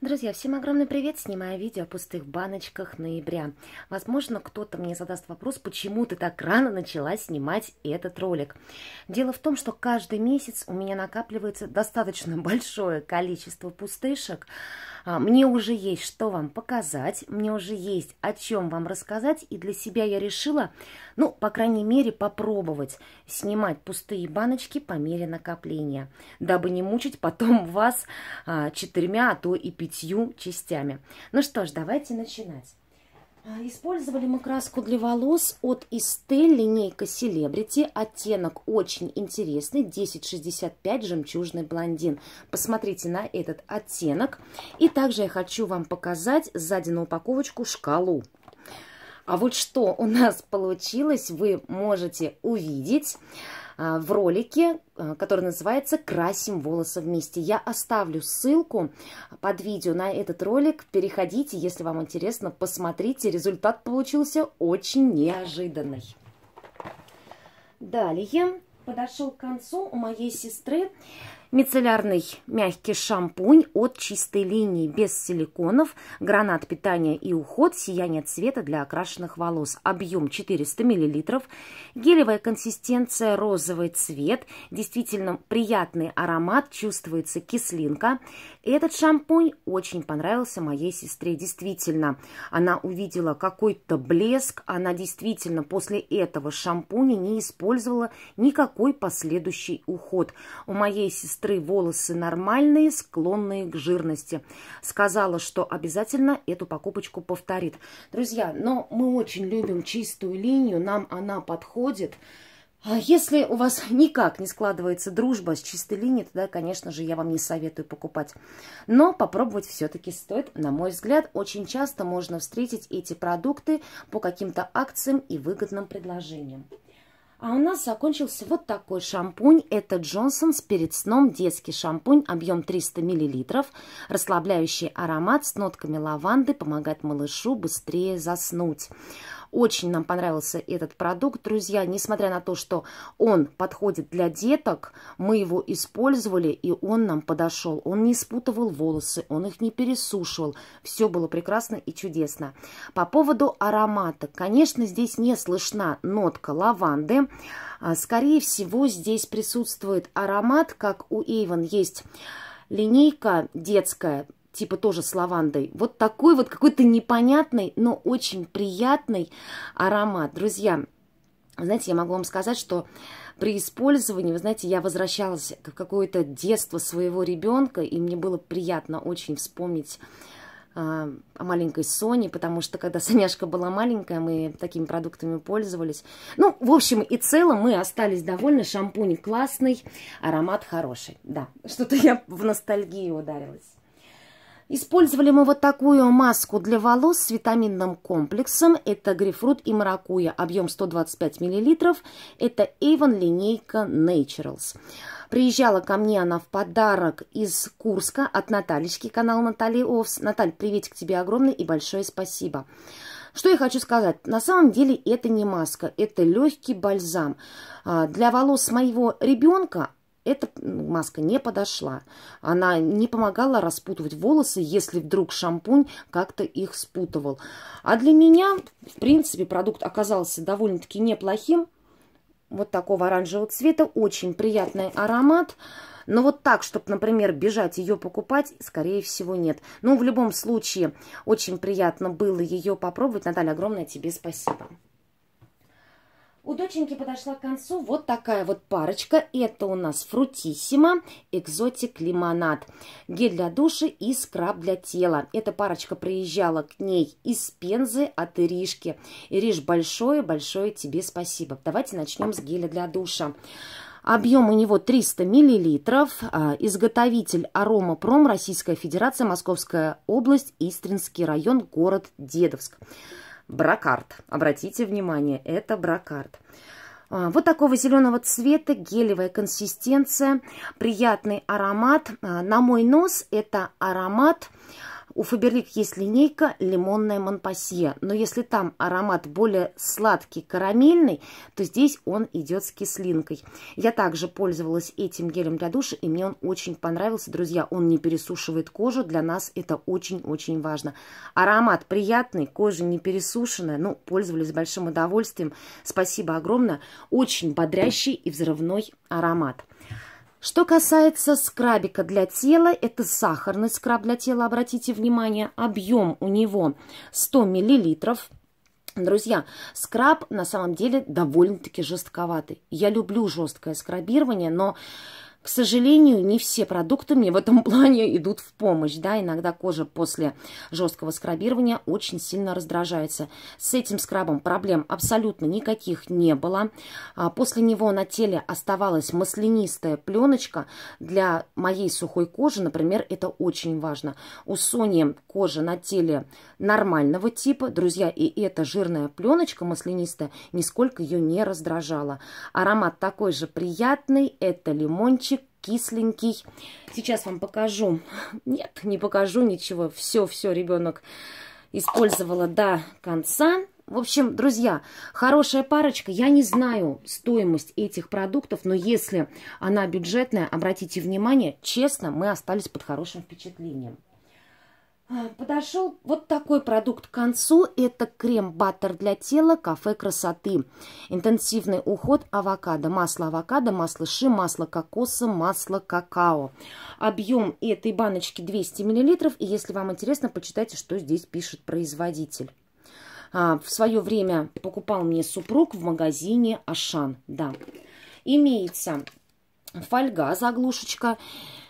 Друзья, всем огромный привет! Снимаю видео о пустых баночках ноября. Возможно, кто-то мне задаст вопрос, почему ты так рано начала снимать этот ролик. Дело в том, что каждый месяц у меня накапливается достаточно большое количество пустышек. А, мне уже есть что вам показать, мне уже есть о чем вам рассказать, и для себя я решила, ну, по крайней мере, попробовать снимать пустые баночки по мере накопления, дабы не мучить потом вас а, четырьмя, а то и пятью частями. Ну что ж, давайте начинать. А, использовали мы краску для волос от Estelle, линейка Celebrity. Оттенок очень интересный, 1065, жемчужный блондин. Посмотрите на этот оттенок. И также я хочу вам показать сзади на упаковочку шкалу. А вот что у нас получилось, вы можете увидеть а, в ролике, а, который называется «Красим волосы вместе». Я оставлю ссылку под видео на этот ролик. Переходите, если вам интересно, посмотрите. Результат получился очень неожиданный. Далее подошел к концу у моей сестры Мицеллярный мягкий шампунь от чистой линии, без силиконов, гранат питания и уход, сияние цвета для окрашенных волос. Объем 400 мл, гелевая консистенция, розовый цвет, действительно приятный аромат, чувствуется кислинка. Этот шампунь очень понравился моей сестре, действительно. Она увидела какой-то блеск, она действительно после этого шампуня не использовала никакой последующий уход. У моей сестры сестры волосы нормальные, склонные к жирности. Сказала, что обязательно эту покупочку повторит. Друзья, но мы очень любим чистую линию, нам она подходит. А если у вас никак не складывается дружба с чистой линией, тогда, конечно же, я вам не советую покупать. Но попробовать все-таки стоит, на мой взгляд. Очень часто можно встретить эти продукты по каким-то акциям и выгодным предложениям. А у нас закончился вот такой шампунь. Это Джонсонс перед сном детский шампунь, объем 300 мл, расслабляющий аромат с нотками лаванды, помогает малышу быстрее заснуть. Очень нам понравился этот продукт, друзья. Несмотря на то, что он подходит для деток, мы его использовали, и он нам подошел. Он не спутывал волосы, он их не пересушивал. Все было прекрасно и чудесно. По поводу аромата. Конечно, здесь не слышна нотка лаванды. А, скорее всего, здесь присутствует аромат, как у Эйвен есть линейка детская, типа тоже с лавандой. Вот такой вот какой-то непонятный, но очень приятный аромат. Друзья, знаете, я могу вам сказать, что при использовании, вы знаете, я возвращалась в какое-то детство своего ребенка, и мне было приятно очень вспомнить а, о маленькой Соне, потому что когда Соняшка была маленькая, мы такими продуктами пользовались. Ну, в общем и целом мы остались довольны. Шампунь классный, аромат хороший. Да, что-то я в ностальгию ударилась. Использовали мы вот такую маску для волос с витаминным комплексом. Это грейпфрут и маракуйя, объем 125 мл. Это Avon линейка Naturals. Приезжала ко мне она в подарок из Курска от Наталечки, канал Натали Овс. Наталь, приветик тебе огромный и большое спасибо. Что я хочу сказать? На самом деле это не маска, это легкий бальзам. А, для волос моего ребенка эта маска не подошла. Она не помогала распутывать волосы, если вдруг шампунь как-то их спутывал. А для меня, в принципе, продукт оказался довольно-таки неплохим. Вот такого оранжевого цвета. Очень приятный аромат. Но вот так, чтобы, например, бежать ее покупать, скорее всего, нет. Но ну, в любом случае, очень приятно было ее попробовать. Наталья, огромное тебе спасибо. У доченьки подошла к концу вот такая вот парочка. Это у нас фрутиссима, экзотик лимонад, гель для души и скраб для тела. Эта парочка приезжала к ней из Пензы от Иришки. Ириш, большое-большое тебе спасибо. Давайте начнем с геля для душа. Объем у него 300 миллилитров. А, изготовитель Арома Пром, Российская Федерация, Московская область, Истринский район, город Дедовск. Бракарт. Обратите внимание, это Бракарт. А, вот такого зеленого цвета, гелевая консистенция, приятный аромат. А, на мой нос это аромат у Фаберлик есть линейка лимонная Монпассия, но если там аромат более сладкий, карамельный, то здесь он идет с кислинкой. Я также пользовалась этим гелем для душа, и мне он очень понравился. Друзья, он не пересушивает кожу, для нас это очень-очень важно. Аромат приятный, кожа не пересушенная, ну, пользовались большим удовольствием. Спасибо огромное. Очень бодрящий и взрывной аромат. Что касается скрабика для тела, это сахарный скраб для тела, обратите внимание, объем у него 100 миллилитров. Друзья, скраб на самом деле довольно-таки жестковатый. Я люблю жесткое скрабирование, но к сожалению, не все продукты мне в этом плане идут в помощь. Да? Иногда кожа после жесткого скрабирования очень сильно раздражается. С этим скрабом проблем абсолютно никаких не было. А после него на теле оставалась маслянистая пленочка. Для моей сухой кожи, например, это очень важно. У Sony кожа на теле нормального типа, друзья, и эта жирная пленочка маслянистая нисколько ее не раздражала. Аромат такой же приятный, это лимончик кисленький. Сейчас вам покажу. Нет, не покажу ничего. Все-все ребенок использовала до конца. В общем, друзья, хорошая парочка. Я не знаю стоимость этих продуктов, но если она бюджетная, обратите внимание, честно, мы остались под хорошим впечатлением. Э, Подошел вот такой продукт к концу. Это крем-баттер для тела кафе красоты. Интенсивный уход авокадо, масло авокадо, масло ши, масло кокоса, масло какао. Объем этой баночки 200 мл. И если вам интересно, почитайте, что здесь пишет производитель. А, в свое время покупал мне супруг в магазине Ашан. Да. Имеется фольга, заглушечка.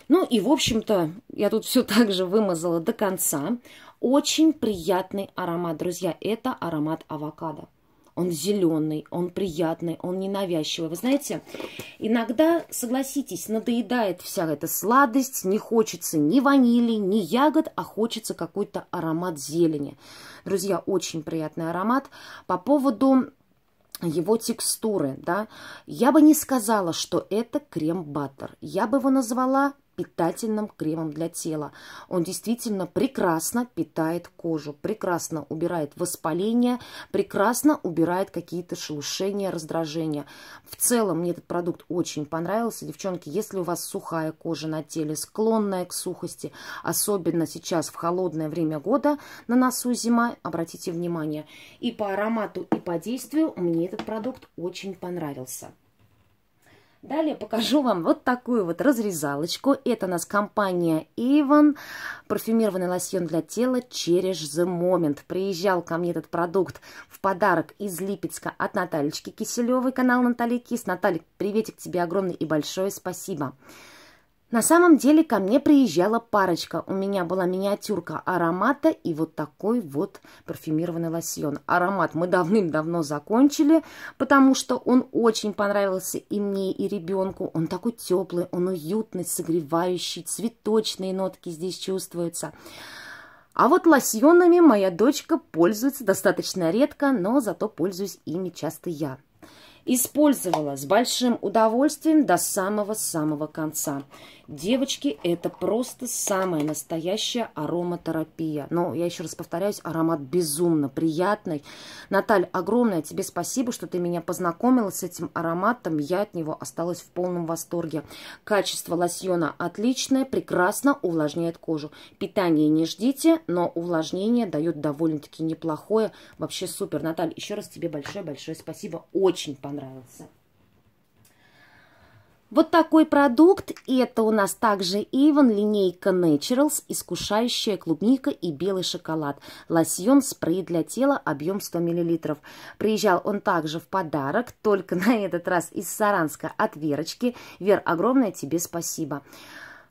Ну и, в общем-то, я тут все так же вымазала до конца. Очень приятный аромат, друзья. Это аромат авокадо. Он зеленый, он приятный, он ненавязчивый. Вы знаете, иногда, согласитесь, надоедает вся эта сладость, не хочется ни ванили, ни ягод, а хочется какой-то аромат зелени. Друзья, очень приятный аромат. По поводу его текстуры, да, я бы не сказала, что это крем-баттер. Я бы его назвала питательным кремом для тела. Он действительно прекрасно питает кожу, прекрасно убирает воспаление, прекрасно убирает какие-то шелушения, раздражения. В целом мне этот продукт очень понравился. Девчонки, если у вас сухая кожа на теле, склонная к сухости, особенно сейчас в холодное время года, на носу зима, обратите внимание. И по аромату, и по действию мне этот продукт очень понравился. Далее покажу вам вот такую вот разрезалочку. Это у нас компания Avon, парфюмированный лосьон для тела Через the Moment. Приезжал ко мне этот продукт в подарок из Липецка от Натальечки Киселевой, канал Наталья Кис. Наталья, приветик тебе огромный и большое спасибо. Спасибо. На самом деле ко мне приезжала парочка. У меня была миниатюрка аромата и вот такой вот парфюмированный лосьон. Аромат мы давным-давно закончили, потому что он очень понравился и мне, и ребенку. Он такой теплый, он уютный, согревающий, цветочные нотки здесь чувствуются. А вот лосьонами моя дочка пользуется достаточно редко, но зато пользуюсь ими часто я. Использовала с большим удовольствием до самого-самого конца. Девочки, это просто самая настоящая ароматерапия. Но я еще раз повторяюсь, аромат безумно приятный. Наталья, огромное тебе спасибо, что ты меня познакомила с этим ароматом. Я от него осталась в полном восторге. Качество лосьона отличное, прекрасно увлажняет кожу. Питание не ждите, но увлажнение дает довольно-таки неплохое. Вообще супер. Наталья, еще раз тебе большое-большое спасибо. Очень понравилось понравился. Вот такой продукт. И это у нас также Avon, линейка Naturals, искушающая клубника и белый шоколад. Лосьон, спрей для тела, объем 100 мл. Приезжал он также в подарок, только на этот раз из Саранска от Верочки. Вер, огромное тебе спасибо. Спасибо.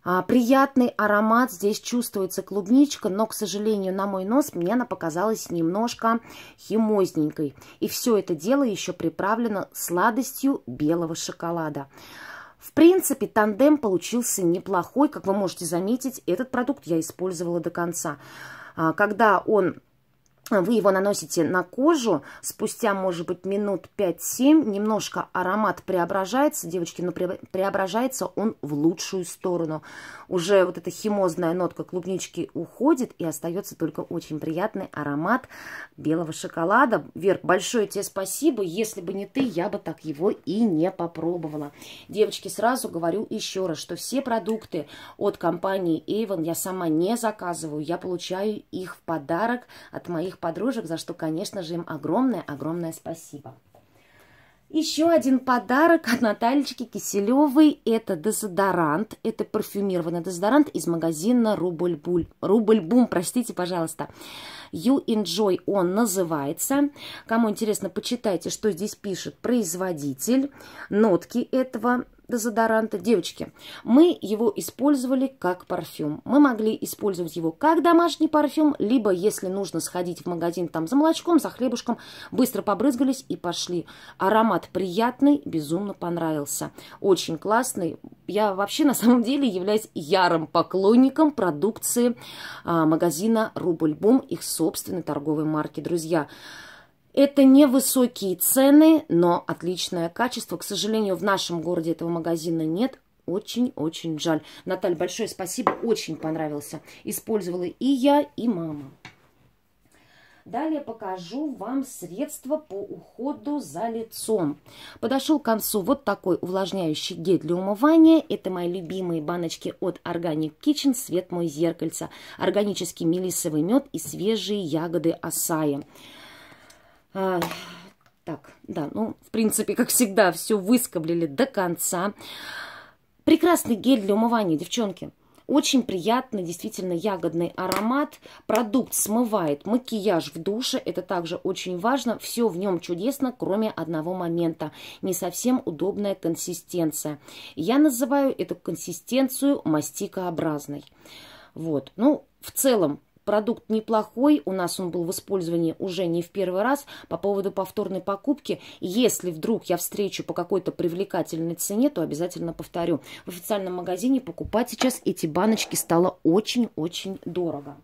А, приятный аромат, здесь чувствуется клубничка, но, к сожалению, на мой нос мне она показалась немножко химозненькой. И все это дело еще приправлено сладостью белого шоколада. В принципе, тандем получился неплохой. Как вы можете заметить, этот продукт я использовала до конца. А, когда он вы его наносите на кожу, спустя, может быть, минут 5-7, немножко аромат преображается, девочки, но ну, преображается он в лучшую сторону. Уже вот эта химозная нотка клубнички уходит, и остается только очень приятный аромат белого шоколада. Вер, большое тебе спасибо, если бы не ты, я бы так его и не попробовала. Девочки, сразу говорю еще раз, что все продукты от компании Avon я сама не заказываю, я получаю их в подарок от моих наших подружек, за что, конечно же, им огромное-огромное спасибо. Еще один подарок от Натальечки Киселевой. Это дезодорант. Это парфюмированный дезодорант из магазина Рубль, Буль. Рубль Бум. Простите, пожалуйста. You Enjoy он называется. Кому интересно, почитайте, что здесь пишет производитель. Нотки этого дезодоранта, девочки, мы его использовали как парфюм. Мы могли использовать его как домашний парфюм, либо, если нужно сходить в магазин там за молочком, за хлебушком, быстро побрызгались и пошли. Аромат приятный, безумно понравился. Очень классный. Я вообще, на самом деле, являюсь ярым поклонником продукции а, магазина «Рубль Бум», их собственной торговой марки, друзья. Друзья, это не высокие цены, но отличное качество. К сожалению, в нашем городе этого магазина нет. Очень-очень жаль. Наталья, большое спасибо. Очень понравился. Использовала и я, и мама. Далее покажу вам средства по уходу за лицом. Подошел к концу вот такой увлажняющий гель для умывания. Это мои любимые баночки от Organic Kitchen «Свет мой зеркальца», органический мелисовый мед и свежие ягоды асаи. А, так, да, ну, в принципе, как всегда, все выскоблили до конца. Прекрасный гель для умывания, девчонки. Очень приятный, действительно ягодный аромат. Продукт смывает макияж в душе. Это также очень важно. Все в нем чудесно, кроме одного момента. Не совсем удобная консистенция. Я называю эту консистенцию мастикообразной. Вот. Ну, в целом, Продукт неплохой, у нас он был в использовании уже не в первый раз. По поводу повторной покупки, если вдруг я встречу по какой-то привлекательной цене, то обязательно повторю. В официальном магазине покупать сейчас эти баночки стало очень-очень дорого.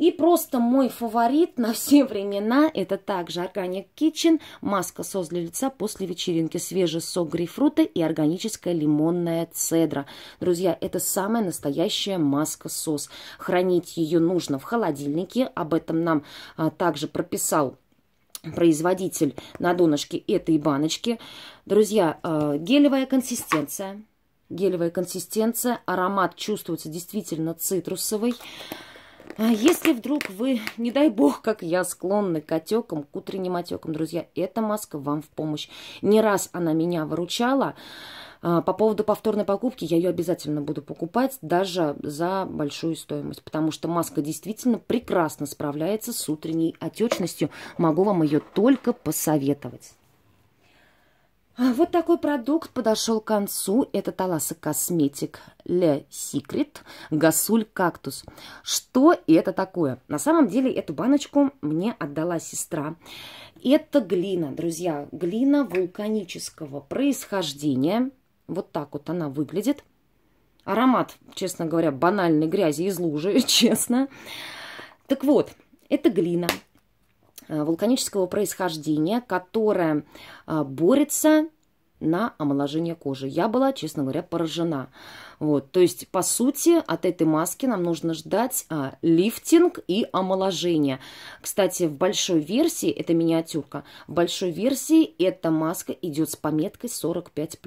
И просто мой фаворит на все времена – это также Organic Kitchen, маска сос для лица после вечеринки, свежий сок грейпфрута и органическая лимонная цедра. Друзья, это самая настоящая маска сос. Хранить ее нужно в холодильнике, об этом нам а, также прописал производитель на донышке этой баночки. Друзья, а, гелевая консистенция, гелевая консистенция, аромат чувствуется действительно цитрусовый. А если вдруг вы, не дай бог, как я, склонны к отекам, к утренним отекам, друзья, эта маска вам в помощь. Не раз она меня выручала. А, по поводу повторной покупки я ее обязательно буду покупать даже за большую стоимость, потому что маска действительно прекрасно справляется с утренней отечностью. Могу вам ее только посоветовать. А вот такой продукт подошел к концу. Это Таласа Косметик Le Secret Гасуль Кактус. Что это такое? На самом деле эту баночку мне отдала сестра. Это глина, друзья, глина вулканического происхождения. Вот так вот она выглядит. Аромат, честно говоря, банальной грязи из лужи, честно. Так вот, это глина, Э, вулканического происхождения, которая э, борется на омоложение кожи. Я была, честно говоря, поражена. Вот, то есть, по сути, от этой маски нам нужно ждать а, лифтинг и омоложение. Кстати, в большой версии, это миниатюрка, в большой версии эта маска идет с пометкой 45+.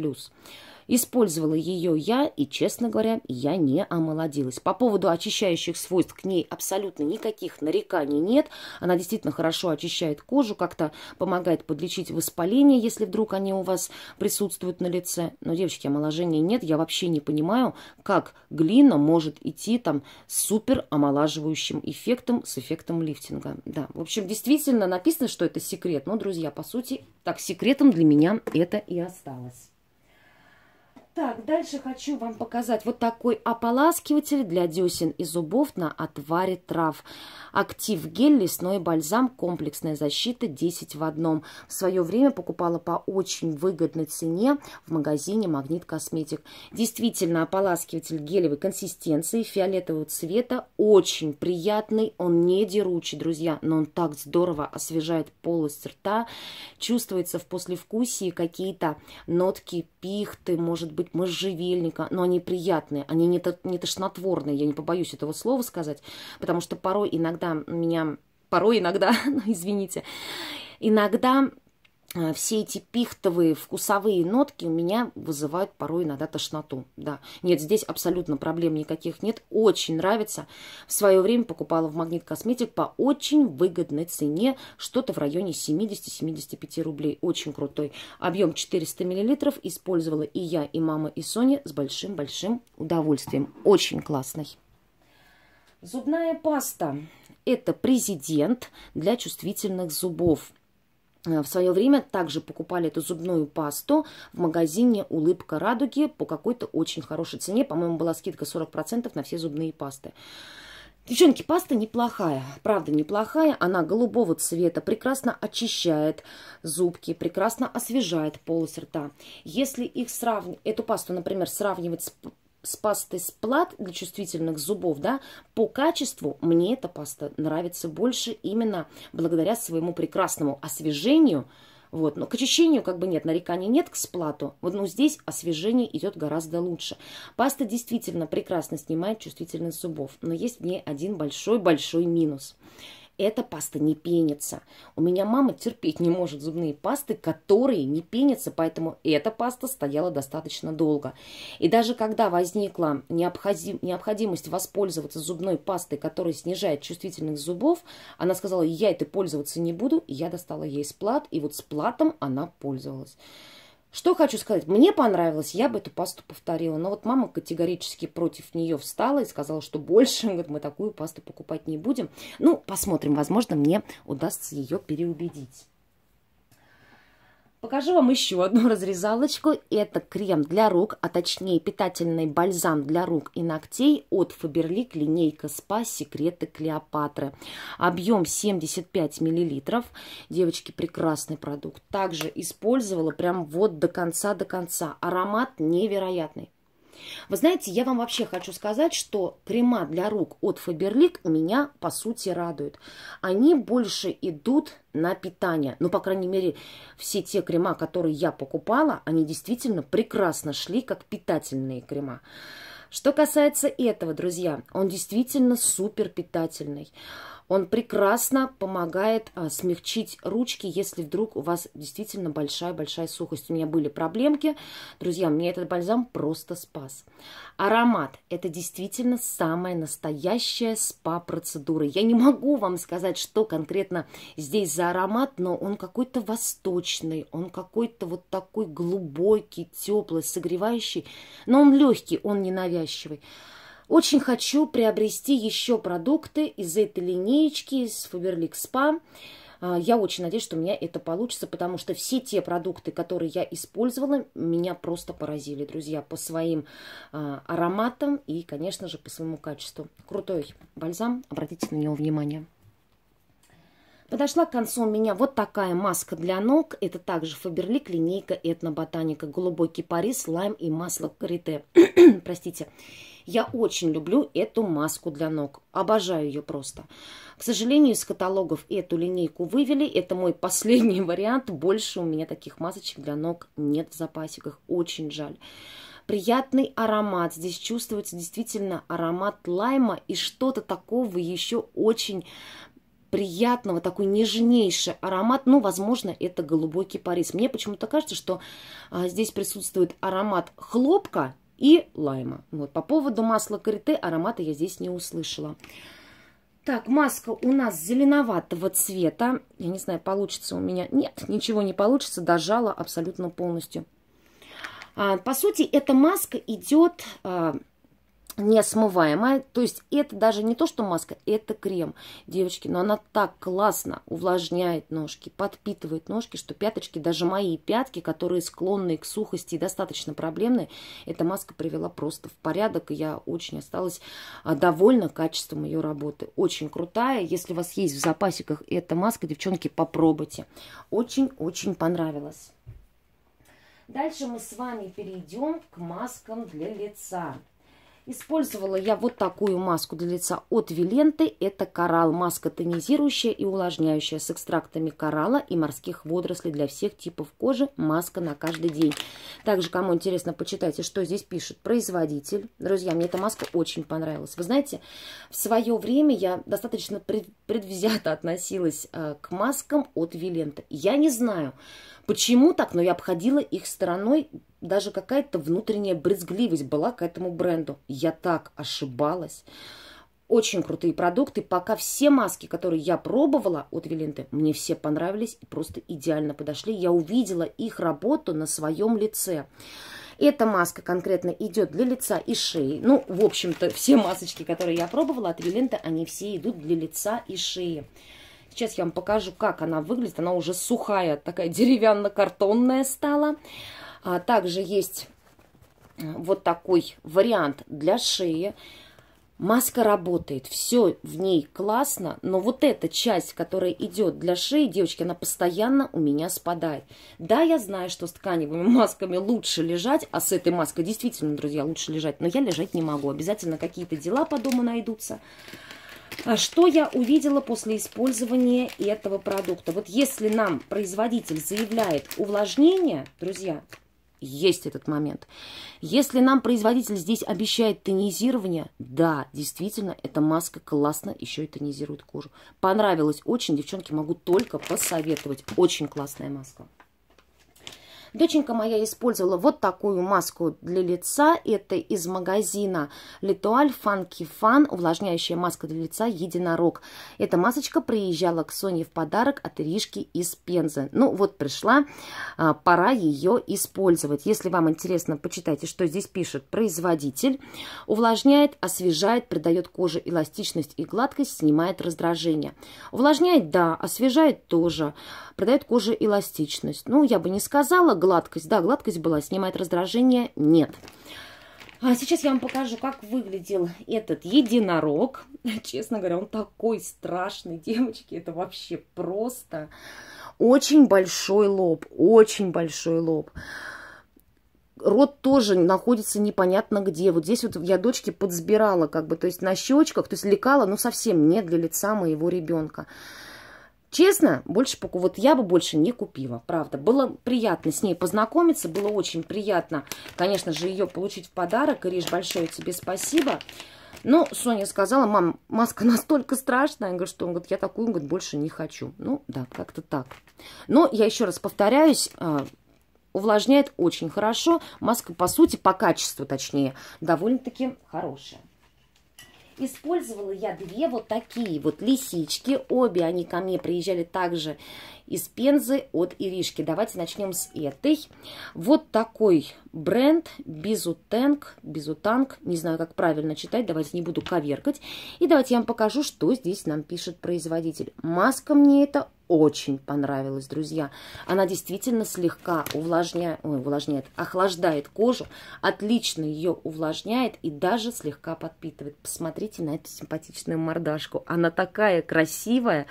Использовала ее я, и, честно говоря, я не омолодилась. По поводу очищающих свойств к ней абсолютно никаких нареканий нет. Она действительно хорошо очищает кожу, как-то помогает подлечить воспаление, если вдруг они у вас присутствуют на лице. Но, девочки, омоложения нет. Я вообще не понимаю, как глина может идти там с супер омолаживающим эффектом, с эффектом лифтинга. Да, в общем, действительно написано, что это секрет. Но, друзья, по сути, так секретом для меня это и осталось. Так, дальше хочу вам показать вот такой ополаскиватель для десен и зубов на отваре трав. Актив гель, лесной бальзам, комплексная защита 10 в одном. В свое время покупала по очень выгодной цене в магазине «Магнит Косметик». Действительно, ополаскиватель гелевой консистенции, фиолетового цвета, очень приятный, он не дерущий, друзья, но он так здорово освежает полость рта, чувствуется в послевкусии какие-то нотки пихты, может быть, быть можжевельника, но они приятные, они не, то, не тошнотворные, я не побоюсь этого слова сказать, потому что порой иногда меня... Порой иногда, ну извините, иногда Э, все эти пихтовые вкусовые нотки у меня вызывают порой иногда тошноту. Да. Нет, здесь абсолютно проблем никаких нет. Очень нравится. В свое время покупала в Магнит Косметик по очень выгодной цене. Что-то в районе 70-75 рублей. Очень крутой. Объем 400 миллилитров. Использовала и я, и мама, и Соня с большим-большим удовольствием. Очень классный. Зубная паста. Это президент для чувствительных зубов. Э, в свое время также покупали эту зубную пасту в магазине «Улыбка радуги» по какой-то очень хорошей цене. По-моему, была скидка 40% на все зубные пасты. Девчонки, паста неплохая, правда неплохая. Она голубого цвета, прекрасно очищает зубки, прекрасно освежает полость рта. Если их сравнивать, эту пасту, например, сравнивать с с пастой сплат для чувствительных зубов, да, по качеству мне эта паста нравится больше именно благодаря своему прекрасному освежению, вот, но к очищению как бы нет, нареканий нет к сплату. Вот, но ну, здесь освежение идет гораздо лучше. Паста действительно прекрасно снимает чувствительность зубов, но есть в ней один большой-большой минус – эта паста не пенится. У меня мама терпеть не может зубные пасты, которые не пенятся, поэтому эта паста стояла достаточно долго. И даже когда возникла необходим, необходимость воспользоваться зубной пастой, которая снижает чувствительность зубов, она сказала, я этой пользоваться не буду, и я достала ей сплат, и вот сплатом она пользовалась. Что хочу сказать, мне понравилось, я бы эту пасту повторила, но вот мама категорически против нее встала и сказала, что больше говорит, мы такую пасту покупать не будем. Ну, посмотрим, возможно, мне удастся ее переубедить. Покажу вам еще одну разрезалочку. Это крем для рук, а точнее питательный бальзам для рук и ногтей от Faberlic линейка Spa Секреты Клеопатры. Объем 75 мл. Девочки, прекрасный продукт. Также использовала прям вот до конца, до конца. Аромат невероятный. Вы знаете, я вам вообще хочу сказать, что крема для рук от Faberlic меня, по сути, радует. Они больше идут на питание. Ну, по крайней мере, все те крема, которые я покупала, они действительно прекрасно шли, как питательные крема. Что касается этого, друзья, он действительно супер питательный. Он прекрасно помогает а, смягчить ручки, если вдруг у вас действительно большая-большая сухость. У меня были проблемки. Друзья, мне этот бальзам просто спас. Аромат – это действительно самая настоящая спа-процедура. Я не могу вам сказать, что конкретно здесь за аромат, но он какой-то восточный, он какой-то вот такой глубокий, теплый, согревающий, но он легкий, он ненавязчивый. Очень хочу приобрести еще продукты из этой линеечки, из Faberlic Spa. А, я очень надеюсь, что у меня это получится, потому что все те продукты, которые я использовала, меня просто поразили, друзья, по своим а, ароматам и, конечно же, по своему качеству. Крутой бальзам, обратите на него внимание. Подошла к концу у меня вот такая маска для ног. Это также Фаберлик, линейка Этноботаника, голубой кипарис, лайм и масло карите. Простите. Я очень люблю эту маску для ног. Обожаю ее просто. К сожалению, из каталогов эту линейку вывели. Это мой последний вариант. Больше у меня таких масочек для ног нет в запасиках. Очень жаль приятный аромат. Здесь чувствуется действительно аромат лайма и что-то такого еще очень приятного, такой нежнейший аромат. Ну, возможно, это голубой кипарис. Мне почему-то кажется, что а, здесь присутствует аромат хлопка и лайма. Вот. По поводу масла карите аромата я здесь не услышала. Так, маска у нас зеленоватого цвета. Я не знаю, получится у меня. Нет, ничего не получится. Дожала абсолютно полностью. А, по сути, эта маска идет... А, несмываемая. То есть это даже не то, что маска, это крем, девочки. Но ну она так классно увлажняет ножки, подпитывает ножки, что пяточки, даже мои пятки, которые склонны к сухости и достаточно проблемные, эта маска привела просто в порядок. И я очень осталась а, довольна качеством ее работы. Очень крутая. Если у вас есть в запасиках эта маска, девчонки, попробуйте. Очень-очень понравилась. Дальше мы с вами перейдем к маскам для лица. Использовала я вот такую маску для лица от Виленты. Это коралл, маска тонизирующая и увлажняющая с экстрактами коралла и морских водорослей для всех типов кожи. Маска на каждый день. Также, кому интересно, почитайте, что здесь пишет производитель. Друзья, мне эта маска очень понравилась. Вы знаете, в свое время я достаточно предвзято относилась э, к маскам от Виленты. Я не знаю, Почему так? Но я обходила их стороной, даже какая-то внутренняя брезгливость была к этому бренду. Я так ошибалась. Очень крутые продукты. Пока все маски, которые я пробовала от Велинты, мне все понравились и просто идеально подошли. Я увидела их работу на своем лице. Эта маска конкретно идет для лица и шеи. Ну, в общем-то, все масочки, которые я пробовала от Велинта, они все идут для лица и шеи. Сейчас я вам покажу, как она выглядит. Она уже сухая, такая деревянно-картонная стала. А также есть э, вот такой вариант для шеи. Маска работает, все в ней классно, но вот эта часть, которая идет для шеи, девочки, она постоянно у меня спадает. Да, я знаю, что с тканевыми масками лучше лежать, а с этой маской действительно, друзья, лучше лежать, но я лежать не могу. Обязательно какие-то дела по дому найдутся. А что я увидела после использования этого продукта? Вот если нам производитель заявляет увлажнение, друзья, есть этот момент. Если нам производитель здесь обещает тонизирование, да, действительно, эта маска классно еще и тонизирует кожу. Понравилось очень, девчонки, могу только посоветовать. Очень классная маска. Доченька моя использовала вот такую маску для лица. Это из магазина Литуаль Funky Fun, увлажняющая маска для лица Единорог. Эта масочка приезжала к Соне в подарок от Иришки из Пензы. Ну вот пришла, а, пора ее использовать. Если вам интересно, почитайте, что здесь пишет производитель. Увлажняет, освежает, придает коже эластичность и гладкость, снимает раздражение. Увлажняет, да, освежает тоже. Продает коже эластичность. Ну, я бы не сказала, гладкость, да, гладкость была, снимает раздражение, нет. А сейчас я вам покажу, как выглядел этот единорог. Честно говоря, он такой страшный, девочки, это вообще просто. Очень большой лоб, очень большой лоб рот тоже находится непонятно где. Вот здесь вот я дочке подсбирала, как бы, то есть на щечках, то есть лекала, но совсем не для лица моего ребенка. Честно, больше вот я бы больше не купила, правда. Было приятно с ней познакомиться, было очень приятно, конечно же, ее получить в подарок. Ириш, большое тебе спасибо. Но Соня сказала, мам, маска настолько страшная, говорю, что он говорит, я такую говорит, больше не хочу. Ну да, как-то так. Но я еще раз повторяюсь, а, увлажняет очень хорошо. Маска, по сути, по качеству, точнее, довольно-таки хорошая. Использовала я две вот такие вот лисички. Обе они ко мне приезжали также из Пензы от Иришки. Давайте начнем с этой. Вот такой бренд Бизутенг, Бизутанг, не знаю, как правильно читать, давайте не буду коверкать. И давайте я вам покажу, что здесь нам пишет производитель. Маска мне это очень понравилась, друзья. Она действительно слегка увлажняет, ой, увлажняет, охлаждает кожу, отлично ее увлажняет и даже слегка подпитывает. Посмотрите на эту симпатичную мордашку. Она такая красивая.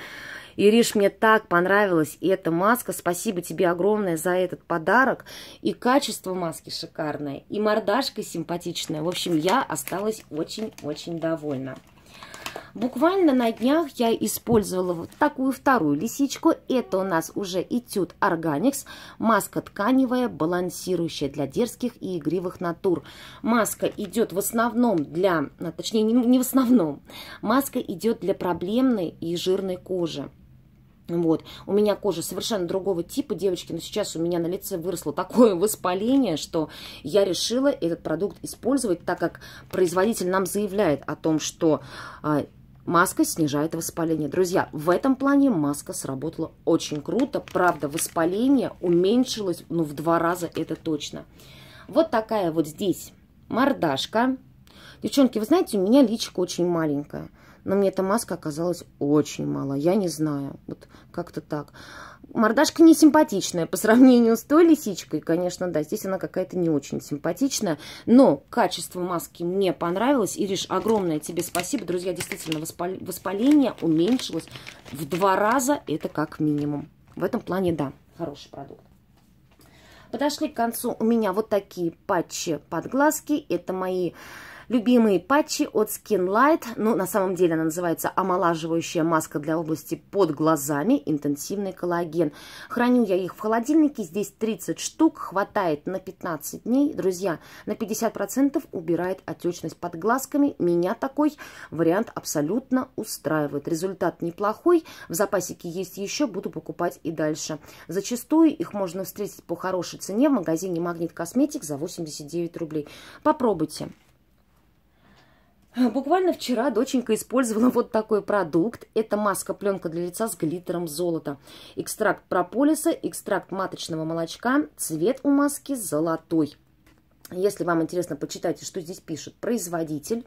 Ириш, мне так понравилась и эта маска. Спасибо тебе огромное за этот подарок. И качество маски шикарное, и мордашка симпатичная. В общем, я осталась очень-очень довольна. Буквально на днях я использовала вот такую вторую лисичку. Это у нас уже этюд Organics. Маска тканевая, балансирующая для дерзких и игривых натур. Маска идет в основном для... А, точнее, не в основном. Маска идет для проблемной и жирной кожи. Вот. У меня кожа совершенно другого типа, девочки, но сейчас у меня на лице выросло такое воспаление, что я решила этот продукт использовать, так как производитель нам заявляет о том, что а, маска снижает воспаление. Друзья, в этом плане маска сработала очень круто. Правда, воспаление уменьшилось ну, в два раза, это точно. Вот такая вот здесь мордашка. Девчонки, вы знаете, у меня личико очень маленькое. Но мне эта маска оказалась очень мало. Я не знаю. Вот как-то так. Мордашка не симпатичная по сравнению с той лисичкой. Конечно, да, здесь она какая-то не очень симпатичная. Но качество маски мне понравилось. Ириш, огромное тебе спасибо. Друзья, действительно, воспаление уменьшилось в два раза. Это как минимум. В этом плане, да, хороший продукт. Подошли к концу у меня вот такие патчи под глазки. Это мои любимые патчи от Skin Light, Ну, на самом деле она называется омолаживающая маска для области под глазами, интенсивный коллаген. Храню я их в холодильнике, здесь 30 штук, хватает на 15 дней. Друзья, на 50% убирает отечность под глазками. Меня такой вариант абсолютно устраивает. Результат неплохой, в запасике есть еще, буду покупать и дальше. Зачастую их можно встретить по хорошей цене в магазине «Магнит Косметик» за 89 рублей. Попробуйте. Буквально вчера доченька использовала вот такой продукт. Это маска-пленка для лица с глиттером золота. Экстракт прополиса, экстракт маточного молочка, цвет у маски золотой. Если вам интересно, почитайте, что здесь пишет производитель.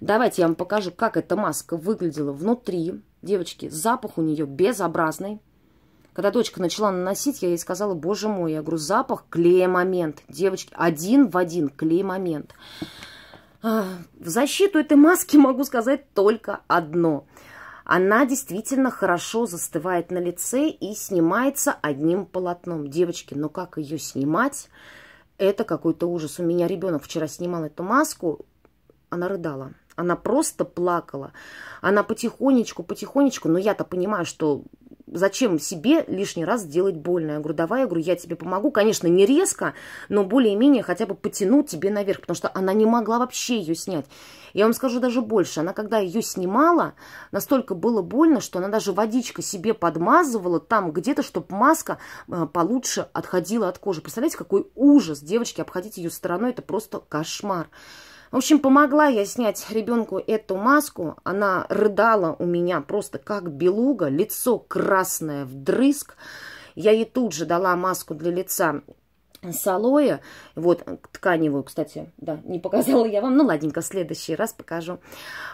Давайте я вам покажу, как эта маска выглядела внутри. Девочки, запах у нее безобразный. Когда дочка начала наносить, я ей сказала, боже мой, я говорю, запах клея момент. Девочки, один в один клей момент. А, в защиту этой маски могу сказать только одно. Она действительно хорошо застывает на лице и снимается одним полотном. Девочки, но ну как ее снимать? Это какой-то ужас. У меня ребенок вчера снимал эту маску, она рыдала. Она просто плакала. Она потихонечку, потихонечку, но я-то понимаю, что Зачем себе лишний раз делать больно? Я говорю, давай, я говорю, я тебе помогу. Конечно, не резко, но более-менее хотя бы потяну тебе наверх, потому что она не могла вообще ее снять. Я вам скажу даже больше. Она, когда ее снимала, настолько было больно, что она даже водичка себе подмазывала там где-то, чтобы маска э, получше отходила от кожи. Представляете, какой ужас. Девочки, обходить ее стороной, это просто кошмар. В общем, помогла я снять ребенку эту маску. Она рыдала у меня просто как белуга, лицо красное вдрызг. Я ей тут же дала маску для лица с алоэ, вот, тканевую, кстати, да, не показала я вам, ну, ладненько, в следующий раз покажу,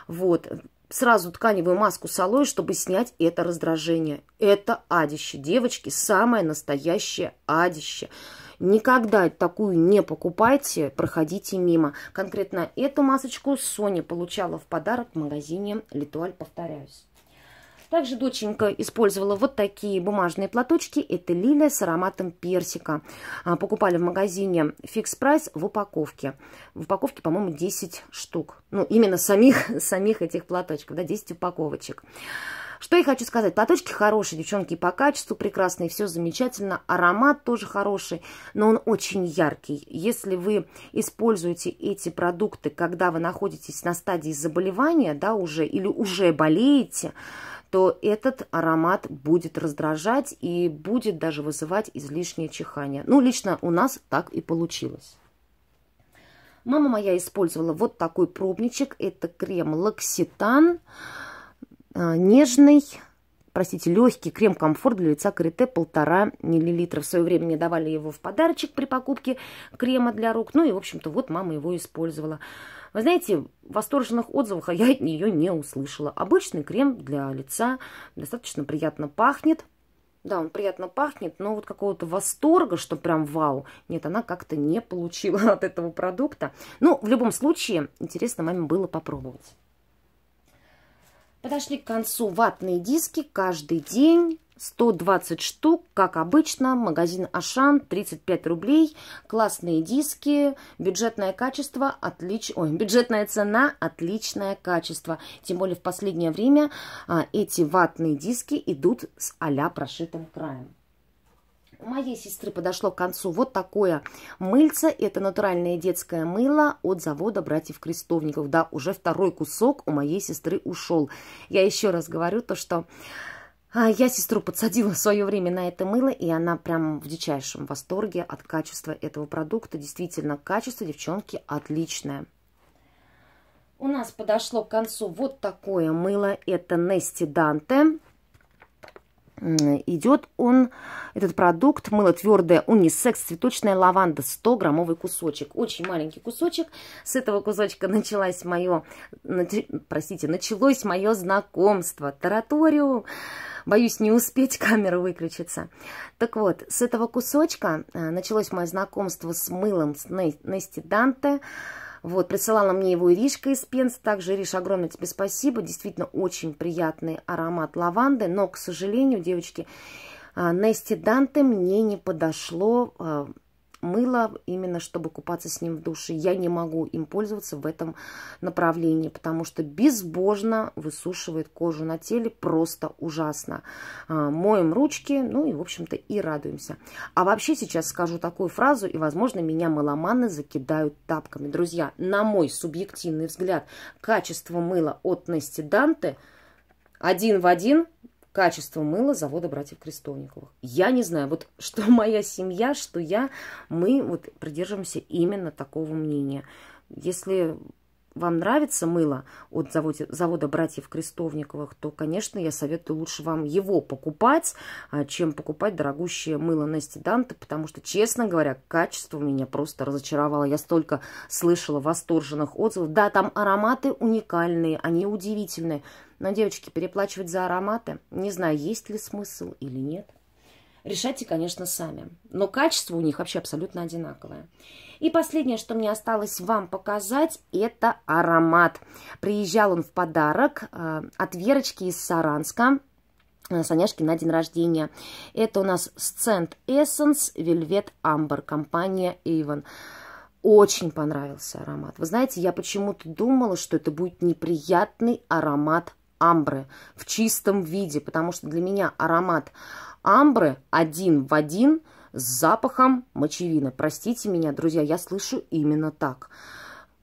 вот, сразу тканевую маску с алоэ, чтобы снять это раздражение, это адище, девочки, самое настоящее адище, Никогда такую не покупайте, проходите мимо. Конкретно эту масочку Соня получала в подарок в магазине «Литуаль», повторяюсь. Также доченька использовала вот такие бумажные платочки. Это лилия с ароматом персика. А, покупали в магазине Fix Price в упаковке. В упаковке, по-моему, 10 штук. Ну, именно самих, самих этих платочков, да, 10 упаковочек. Что я хочу сказать. Платочки хорошие, девчонки, по качеству прекрасные, все замечательно. Аромат тоже хороший, но он очень яркий. Если вы используете эти продукты, когда вы находитесь на стадии заболевания, да, уже, или уже болеете, то этот аромат будет раздражать и будет даже вызывать излишнее чихание. Ну, лично у нас так и получилось. Мама моя использовала вот такой пробничек. Это крем «Локситан». А, нежный, простите, легкий крем-комфорт для лица Крите 1,5 мл. В свое время мне давали его в подарочек при покупке крема для рук. Ну и, в общем-то, вот мама его использовала. Вы знаете, в восторженных отзывах а я от нее не услышала. Обычный крем для лица достаточно приятно пахнет. Да, он приятно пахнет, но вот какого-то восторга, что прям вау, нет, она как-то не получила от этого продукта. Ну, в любом случае, интересно маме было попробовать. Подошли к концу ватные диски каждый день. 120 штук, как обычно, магазин Ашан, 35 рублей, классные диски, бюджетное качество, отлич... Ой, бюджетная цена, отличное качество. Тем более в последнее время а, эти ватные диски идут с а прошитым краем. У моей сестры подошло к концу вот такое мыльце. Это натуральное детское мыло от завода братьев Крестовников. Да, уже второй кусок у моей сестры ушел. Я еще раз говорю то, что... А, я сестру подсадила в свое время на это мыло, и она прям в дичайшем восторге от качества этого продукта. Действительно, качество, девчонки, отличное. У нас подошло к концу вот такое мыло. Это Нести Данте идет он, этот продукт, мыло твердое, унисекс, цветочная лаванда, 100-граммовый кусочек. Очень маленький кусочек. С этого кусочка началось мое, простите, началось мое знакомство. Тараторию. Боюсь не успеть, камера выключится. Так вот, с этого кусочка э, началось мое знакомство с мылом с Нести Данте. Вот, присылала мне его Иришка из Пенс. Также, Ириш, огромное тебе спасибо. Действительно, очень приятный аромат лаванды. Но, к сожалению, девочки, а, Нести Данте мне не подошло а, мыло, именно чтобы купаться с ним в душе. Я не могу им пользоваться в этом направлении, потому что безбожно высушивает кожу на теле, просто ужасно. А, моем ручки, ну и, в общем-то, и радуемся. А вообще сейчас скажу такую фразу, и, возможно, меня маломаны закидают тапками. Друзья, на мой субъективный взгляд, качество мыла от Нести Данте один в один – качество мыла завода братьев Крестовниковых. Я не знаю, вот что моя семья, что я, мы вот придерживаемся именно такого мнения. Если вам нравится мыло от заводе завода братьев Крестовниковых, то, конечно, я советую лучше вам его покупать, а, чем покупать дорогущее мыло Нести Данте, потому что, честно говоря, качество меня просто разочаровало. Я столько слышала восторженных отзывов. Да, там ароматы уникальные, они удивительные, но, девочки, переплачивать за ароматы, не знаю, есть ли смысл или нет. Решайте, конечно, сами. Но качество у них вообще абсолютно одинаковое. И последнее, что мне осталось вам показать, это аромат. Приезжал он в подарок э, от Верочки из Саранска. Э, Саняшки на день рождения. Это у нас Scent Essence Velvet Amber, компания Avon. Очень понравился аромат. Вы знаете, я почему-то думала, что это будет неприятный аромат амбры в чистом виде, потому что для меня аромат амбры один в один с запахом мочевины. Простите меня, друзья, я слышу именно так.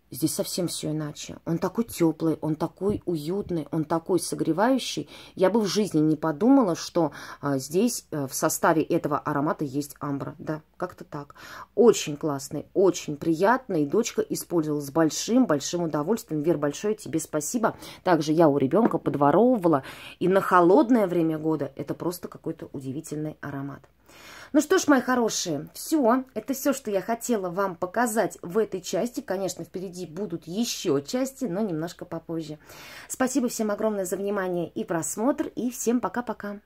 Здесь совсем все иначе. Он такой теплый, он такой уютный, он такой согревающий. Я бы в жизни не подумала, что а, здесь а, в составе этого аромата есть амбра. Да, как-то так. Очень классный, очень приятный. Дочка использовала с большим-большим удовольствием. Вер, большое тебе спасибо. Также я у ребенка подворовывала. И на холодное время года это просто какой-то удивительный аромат. Ну что ж, мои хорошие, все. Это все, что я хотела вам показать в этой части. Конечно, впереди будут еще части, но немножко попозже. Спасибо всем огромное за внимание и просмотр. И всем пока-пока.